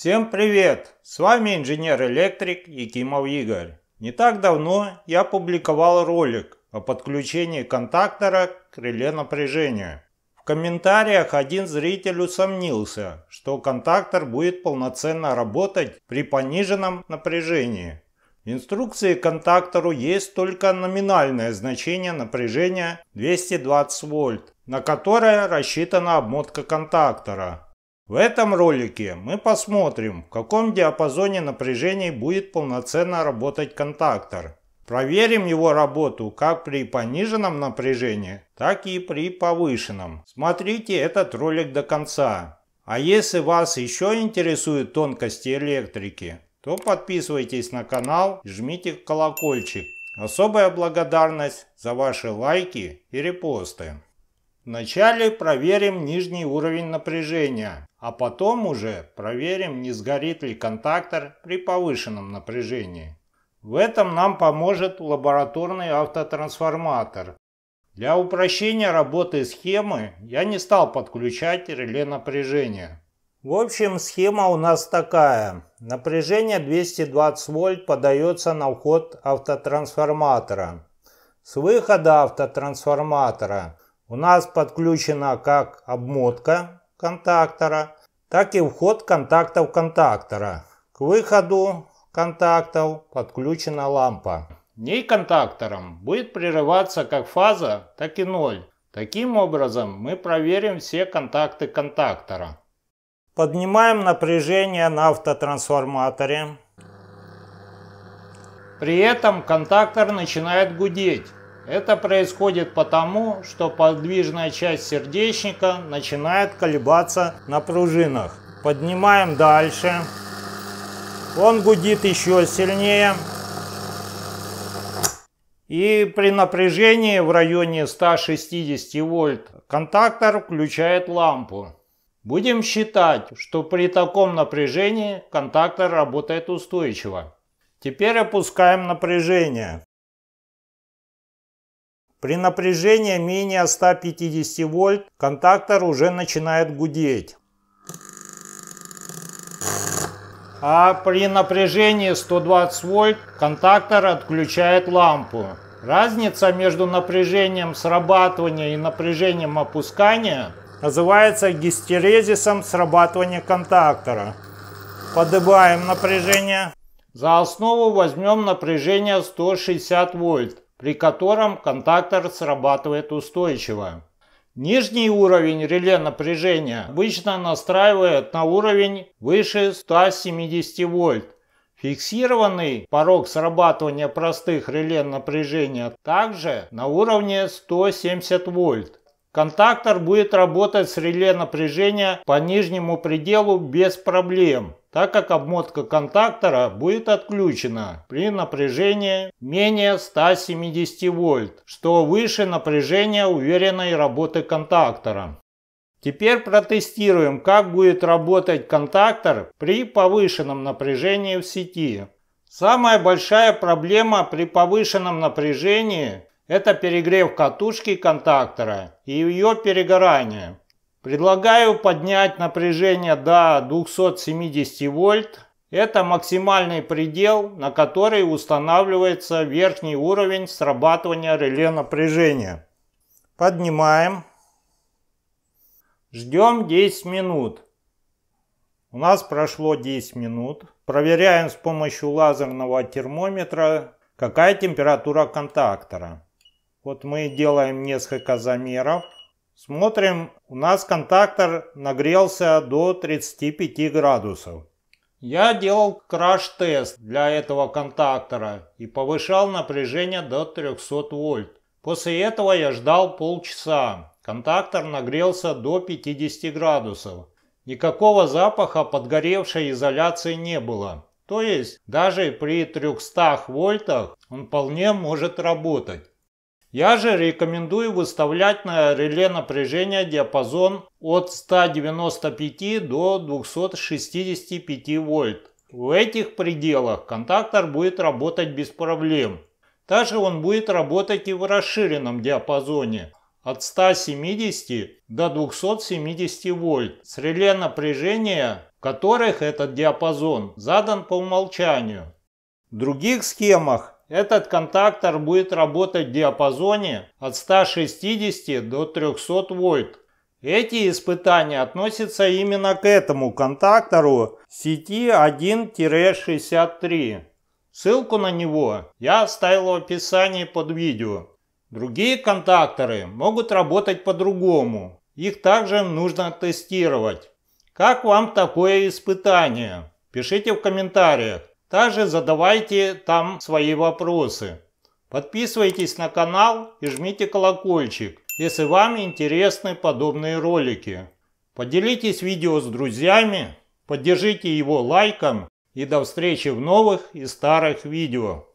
Всем привет! С вами инженер-электрик Якимов Игорь. Не так давно я публиковал ролик о подключении контактора к реле напряжения. В комментариях один зритель усомнился, что контактор будет полноценно работать при пониженном напряжении. В инструкции к контактору есть только номинальное значение напряжения 220 вольт, на которое рассчитана обмотка контактора. В этом ролике мы посмотрим, в каком диапазоне напряжений будет полноценно работать контактор. Проверим его работу как при пониженном напряжении, так и при повышенном. Смотрите этот ролик до конца. А если вас еще интересуют тонкости электрики, то подписывайтесь на канал и жмите колокольчик. Особая благодарность за ваши лайки и репосты. Вначале проверим нижний уровень напряжения, а потом уже проверим, не сгорит ли контактор при повышенном напряжении. В этом нам поможет лабораторный автотрансформатор. Для упрощения работы схемы я не стал подключать реле напряжения. В общем, схема у нас такая. Напряжение 220 вольт подается на вход автотрансформатора. С выхода автотрансформатора у нас подключена как обмотка контактора, так и вход контактов контактора. К выходу контактов подключена лампа. Ней контактором будет прерываться как фаза, так и ноль. Таким образом мы проверим все контакты контактора. Поднимаем напряжение на автотрансформаторе. При этом контактор начинает гудеть. Это происходит потому, что подвижная часть сердечника начинает колебаться на пружинах. Поднимаем дальше. Он гудит еще сильнее. И при напряжении в районе 160 вольт контактор включает лампу. Будем считать, что при таком напряжении контактор работает устойчиво. Теперь опускаем напряжение. При напряжении менее 150 вольт контактор уже начинает гудеть. А при напряжении 120 вольт контактор отключает лампу. Разница между напряжением срабатывания и напряжением опускания называется гистерезисом срабатывания контактора. Подыбаем напряжение. За основу возьмем напряжение 160 вольт при котором контактор срабатывает устойчиво. Нижний уровень реле напряжения обычно настраивают на уровень выше 170 вольт. Фиксированный порог срабатывания простых реле напряжения также на уровне 170 вольт. Контактор будет работать с реле напряжения по нижнему пределу без проблем так как обмотка контактора будет отключена при напряжении менее 170 вольт, что выше напряжения уверенной работы контактора. Теперь протестируем, как будет работать контактор при повышенном напряжении в сети. Самая большая проблема при повышенном напряжении – это перегрев катушки контактора и ее перегорание. Предлагаю поднять напряжение до 270 вольт. Это максимальный предел, на который устанавливается верхний уровень срабатывания реле напряжения. Поднимаем. Ждем 10 минут. У нас прошло 10 минут. Проверяем с помощью лазерного термометра, какая температура контактора. Вот мы делаем несколько замеров. Смотрим, у нас контактор нагрелся до 35 градусов. Я делал краш-тест для этого контактора и повышал напряжение до 300 вольт. После этого я ждал полчаса. Контактор нагрелся до 50 градусов. Никакого запаха подгоревшей изоляции не было. То есть даже при 300 вольтах он вполне может работать. Я же рекомендую выставлять на реле напряжения диапазон от 195 до 265 вольт. В этих пределах контактор будет работать без проблем. Также он будет работать и в расширенном диапазоне от 170 до 270 вольт с реле напряжения, в которых этот диапазон задан по умолчанию. В других схемах этот контактор будет работать в диапазоне от 160 до 300 вольт. Эти испытания относятся именно к этому контактору сети 1-63. Ссылку на него я оставил в описании под видео. Другие контакторы могут работать по-другому. Их также нужно тестировать. Как вам такое испытание? Пишите в комментариях. Также задавайте там свои вопросы. Подписывайтесь на канал и жмите колокольчик, если вам интересны подобные ролики. Поделитесь видео с друзьями, поддержите его лайком и до встречи в новых и старых видео.